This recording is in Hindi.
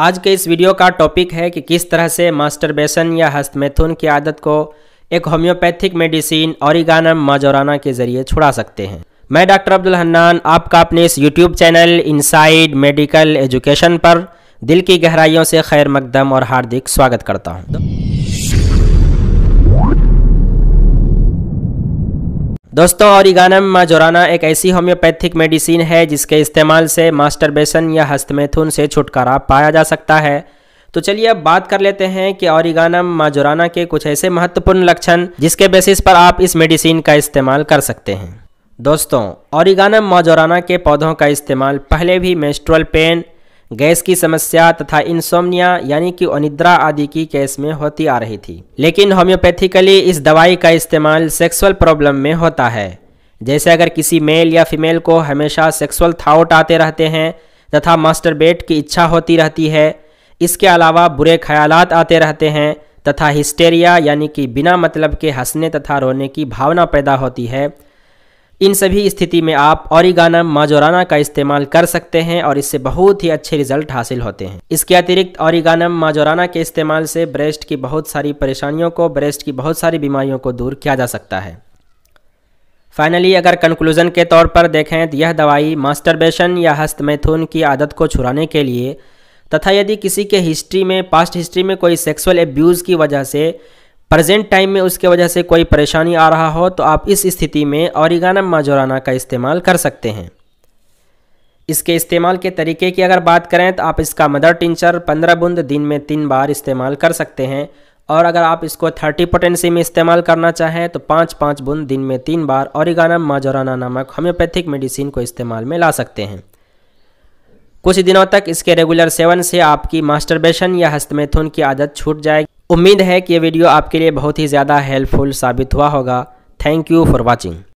आज के इस वीडियो का टॉपिक है कि किस तरह से मास्टरबेशन या हस्तमैथुन की आदत को एक होम्योपैथिक मेडिसिन औरिगानम माजोराना के जरिए छुड़ा सकते हैं मैं डॉक्टर अब्दुल हन्नान आपका अपने इस YouTube channel inside medical education पर दिल की गहराइयों से खैर मकदम और हार्दिक स्वागत करता हूँ दोस्तों ओरिगानम माजोराना एक ऐसी होम्योपैथिक मेडिसिन है जिसके इस्तेमाल से मास्टरबेशन या हस्तमैथुन से छुटकारा पाया जा सकता है तो चलिए अब बात कर लेते हैं कि ओरिगानम माजोराना के कुछ ऐसे महत्वपूर्ण लक्षण जिसके बेसिस पर आप इस मेडिसिन का इस्तेमाल कर सकते हैं दोस्तों ओरिगानम माजोराना के पौधों का इस्तेमाल पहले भी मेस्ट्रल पेन गैस की समस्या तथा इंसोमनिया यानी कि अनिद्रा आदि की केस में होती आ रही थी लेकिन होम्योपैथिकली इस दवाई का इस्तेमाल सेक्सुअल प्रॉब्लम में होता है जैसे अगर किसी मेल या फीमेल को हमेशा सेक्सुअल थाउट आते रहते हैं तथा मास्टरबेट की इच्छा होती रहती है इसके अलावा बुरे ख्याल आते रहते हैं तथा हिस्टेरिया यानी कि बिना मतलब के हंसने तथा रोने की भावना पैदा होती है इन सभी स्थिति में आप औरिगानम माजोराना का इस्तेमाल कर सकते हैं और इससे बहुत ही अच्छे रिजल्ट हासिल होते हैं इसके अतिरिक्त औरिगानम माजोराना के इस्तेमाल से ब्रेस्ट की बहुत सारी परेशानियों को ब्रेस्ट की बहुत सारी बीमारियों को दूर किया जा सकता है फाइनली अगर कंक्लूज़न के तौर पर देखें तो यह दवाई मास्टरबेशन या हस्तमैथुन की आदत को छुड़ाने के लिए तथा यदि किसी के हिस्ट्री में पास्ट हिस्ट्री में कोई सेक्सुअल एब्यूज़ की वजह से प्रेजेंट टाइम में उसके वजह से कोई परेशानी आ रहा हो तो आप इस स्थिति में औरिगानम माजोराना का इस्तेमाल कर सकते हैं इसके इस्तेमाल के तरीके की अगर बात करें तो आप इसका मदर टिंचर पंद्रह बुंद दिन में तीन बार इस्तेमाल कर सकते हैं और अगर आप इसको थर्टी पोटेंसी में इस्तेमाल करना चाहें तो पाँच पाँच बुंद दिन में तीन बार औरिगानम माजोराना नामक होम्योपैथिक मेडिसिन को इस्तेमाल में ला सकते हैं कुछ दिनों तक इसके रेगुलर सेवन से आपकी मास्टरबेशन या हस्तमैथुन की आदत छूट जाएगी उम्मीद है कि ये वीडियो आपके लिए बहुत ही ज़्यादा हेल्पफुल साबित हुआ होगा थैंक यू फॉर वॉचिंग